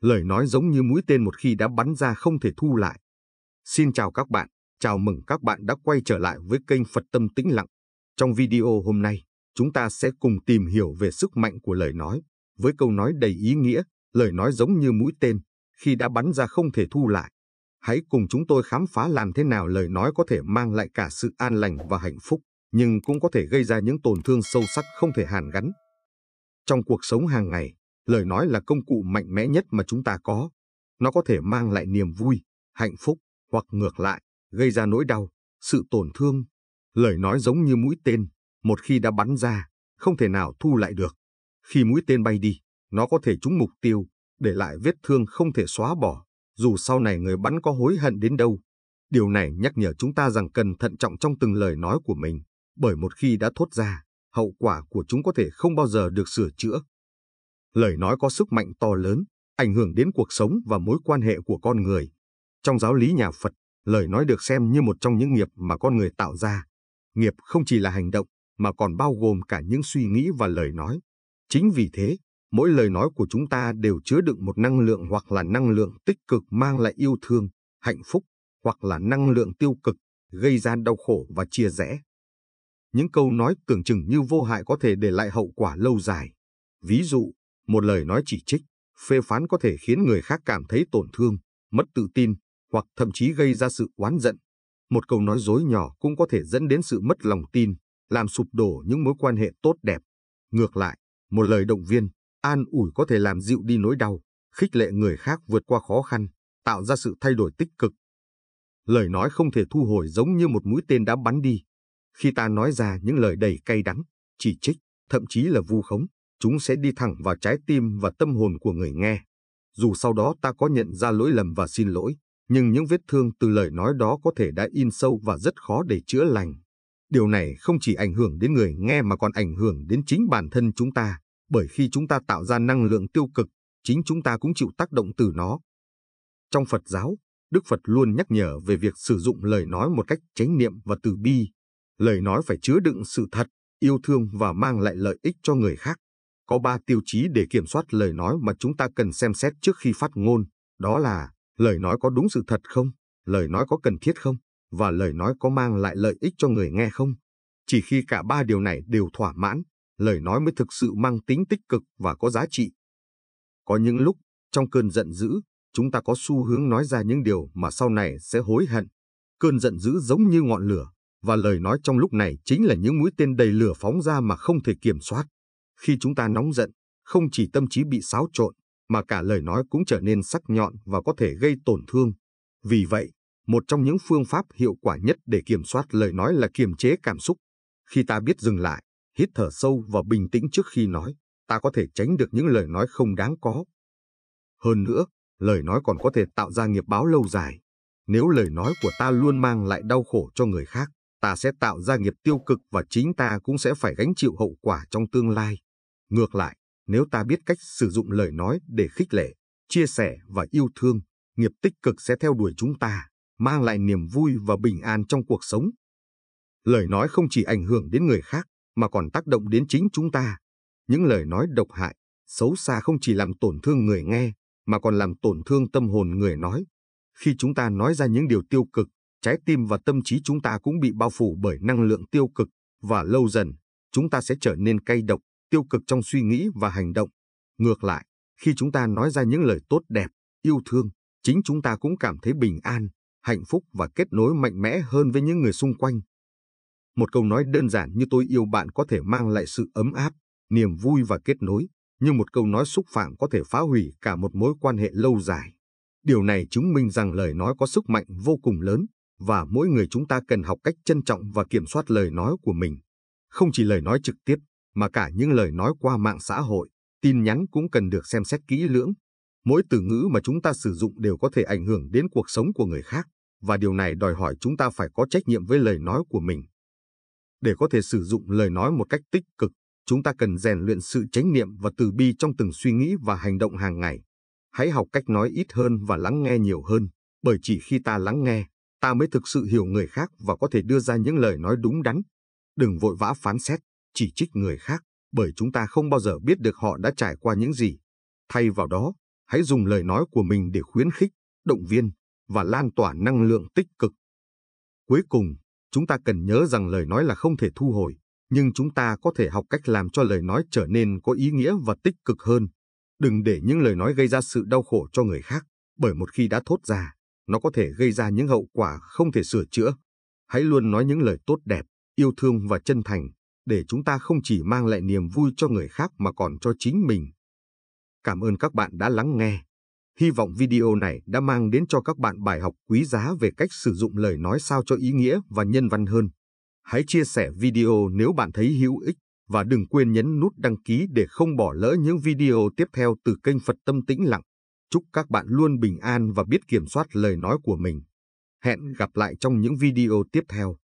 Lời nói giống như mũi tên một khi đã bắn ra không thể thu lại. Xin chào các bạn, chào mừng các bạn đã quay trở lại với kênh Phật Tâm Tĩnh Lặng. Trong video hôm nay, chúng ta sẽ cùng tìm hiểu về sức mạnh của lời nói. Với câu nói đầy ý nghĩa, lời nói giống như mũi tên, khi đã bắn ra không thể thu lại. Hãy cùng chúng tôi khám phá làm thế nào lời nói có thể mang lại cả sự an lành và hạnh phúc, nhưng cũng có thể gây ra những tổn thương sâu sắc không thể hàn gắn. Trong cuộc sống hàng ngày, Lời nói là công cụ mạnh mẽ nhất mà chúng ta có. Nó có thể mang lại niềm vui, hạnh phúc, hoặc ngược lại, gây ra nỗi đau, sự tổn thương. Lời nói giống như mũi tên, một khi đã bắn ra, không thể nào thu lại được. Khi mũi tên bay đi, nó có thể trúng mục tiêu, để lại vết thương không thể xóa bỏ, dù sau này người bắn có hối hận đến đâu. Điều này nhắc nhở chúng ta rằng cần thận trọng trong từng lời nói của mình, bởi một khi đã thốt ra, hậu quả của chúng có thể không bao giờ được sửa chữa lời nói có sức mạnh to lớn, ảnh hưởng đến cuộc sống và mối quan hệ của con người. Trong giáo lý nhà Phật, lời nói được xem như một trong những nghiệp mà con người tạo ra. Nghiệp không chỉ là hành động, mà còn bao gồm cả những suy nghĩ và lời nói. Chính vì thế, mỗi lời nói của chúng ta đều chứa đựng một năng lượng hoặc là năng lượng tích cực mang lại yêu thương, hạnh phúc, hoặc là năng lượng tiêu cực, gây ra đau khổ và chia rẽ. Những câu nói tưởng chừng như vô hại có thể để lại hậu quả lâu dài. Ví dụ, một lời nói chỉ trích, phê phán có thể khiến người khác cảm thấy tổn thương, mất tự tin hoặc thậm chí gây ra sự oán giận. Một câu nói dối nhỏ cũng có thể dẫn đến sự mất lòng tin, làm sụp đổ những mối quan hệ tốt đẹp. Ngược lại, một lời động viên, an ủi có thể làm dịu đi nỗi đau, khích lệ người khác vượt qua khó khăn, tạo ra sự thay đổi tích cực. Lời nói không thể thu hồi giống như một mũi tên đã bắn đi. Khi ta nói ra những lời đầy cay đắng, chỉ trích, thậm chí là vu khống, chúng sẽ đi thẳng vào trái tim và tâm hồn của người nghe. Dù sau đó ta có nhận ra lỗi lầm và xin lỗi, nhưng những vết thương từ lời nói đó có thể đã in sâu và rất khó để chữa lành. Điều này không chỉ ảnh hưởng đến người nghe mà còn ảnh hưởng đến chính bản thân chúng ta, bởi khi chúng ta tạo ra năng lượng tiêu cực, chính chúng ta cũng chịu tác động từ nó. Trong Phật giáo, Đức Phật luôn nhắc nhở về việc sử dụng lời nói một cách chánh niệm và từ bi. Lời nói phải chứa đựng sự thật, yêu thương và mang lại lợi ích cho người khác. Có ba tiêu chí để kiểm soát lời nói mà chúng ta cần xem xét trước khi phát ngôn, đó là lời nói có đúng sự thật không, lời nói có cần thiết không, và lời nói có mang lại lợi ích cho người nghe không. Chỉ khi cả ba điều này đều thỏa mãn, lời nói mới thực sự mang tính tích cực và có giá trị. Có những lúc, trong cơn giận dữ, chúng ta có xu hướng nói ra những điều mà sau này sẽ hối hận. Cơn giận dữ giống như ngọn lửa, và lời nói trong lúc này chính là những mũi tên đầy lửa phóng ra mà không thể kiểm soát. Khi chúng ta nóng giận, không chỉ tâm trí bị xáo trộn, mà cả lời nói cũng trở nên sắc nhọn và có thể gây tổn thương. Vì vậy, một trong những phương pháp hiệu quả nhất để kiểm soát lời nói là kiềm chế cảm xúc. Khi ta biết dừng lại, hít thở sâu và bình tĩnh trước khi nói, ta có thể tránh được những lời nói không đáng có. Hơn nữa, lời nói còn có thể tạo ra nghiệp báo lâu dài. Nếu lời nói của ta luôn mang lại đau khổ cho người khác, ta sẽ tạo ra nghiệp tiêu cực và chính ta cũng sẽ phải gánh chịu hậu quả trong tương lai. Ngược lại, nếu ta biết cách sử dụng lời nói để khích lệ, chia sẻ và yêu thương, nghiệp tích cực sẽ theo đuổi chúng ta, mang lại niềm vui và bình an trong cuộc sống. Lời nói không chỉ ảnh hưởng đến người khác mà còn tác động đến chính chúng ta. Những lời nói độc hại, xấu xa không chỉ làm tổn thương người nghe mà còn làm tổn thương tâm hồn người nói. Khi chúng ta nói ra những điều tiêu cực, trái tim và tâm trí chúng ta cũng bị bao phủ bởi năng lượng tiêu cực và lâu dần, chúng ta sẽ trở nên cay độc, tiêu cực trong suy nghĩ và hành động. Ngược lại, khi chúng ta nói ra những lời tốt đẹp, yêu thương, chính chúng ta cũng cảm thấy bình an, hạnh phúc và kết nối mạnh mẽ hơn với những người xung quanh. Một câu nói đơn giản như tôi yêu bạn có thể mang lại sự ấm áp, niềm vui và kết nối, nhưng một câu nói xúc phạm có thể phá hủy cả một mối quan hệ lâu dài. Điều này chứng minh rằng lời nói có sức mạnh vô cùng lớn và mỗi người chúng ta cần học cách trân trọng và kiểm soát lời nói của mình. Không chỉ lời nói trực tiếp, mà cả những lời nói qua mạng xã hội, tin nhắn cũng cần được xem xét kỹ lưỡng. Mỗi từ ngữ mà chúng ta sử dụng đều có thể ảnh hưởng đến cuộc sống của người khác, và điều này đòi hỏi chúng ta phải có trách nhiệm với lời nói của mình. Để có thể sử dụng lời nói một cách tích cực, chúng ta cần rèn luyện sự chánh niệm và từ bi trong từng suy nghĩ và hành động hàng ngày. Hãy học cách nói ít hơn và lắng nghe nhiều hơn, bởi chỉ khi ta lắng nghe, ta mới thực sự hiểu người khác và có thể đưa ra những lời nói đúng đắn. Đừng vội vã phán xét, chỉ trích người khác bởi chúng ta không bao giờ biết được họ đã trải qua những gì. Thay vào đó, hãy dùng lời nói của mình để khuyến khích, động viên và lan tỏa năng lượng tích cực. Cuối cùng, chúng ta cần nhớ rằng lời nói là không thể thu hồi, nhưng chúng ta có thể học cách làm cho lời nói trở nên có ý nghĩa và tích cực hơn. Đừng để những lời nói gây ra sự đau khổ cho người khác, bởi một khi đã thốt ra, nó có thể gây ra những hậu quả không thể sửa chữa. Hãy luôn nói những lời tốt đẹp, yêu thương và chân thành, để chúng ta không chỉ mang lại niềm vui cho người khác mà còn cho chính mình. Cảm ơn các bạn đã lắng nghe. Hy vọng video này đã mang đến cho các bạn bài học quý giá về cách sử dụng lời nói sao cho ý nghĩa và nhân văn hơn. Hãy chia sẻ video nếu bạn thấy hữu ích và đừng quên nhấn nút đăng ký để không bỏ lỡ những video tiếp theo từ kênh Phật Tâm Tĩnh Lặng. Chúc các bạn luôn bình an và biết kiểm soát lời nói của mình. Hẹn gặp lại trong những video tiếp theo.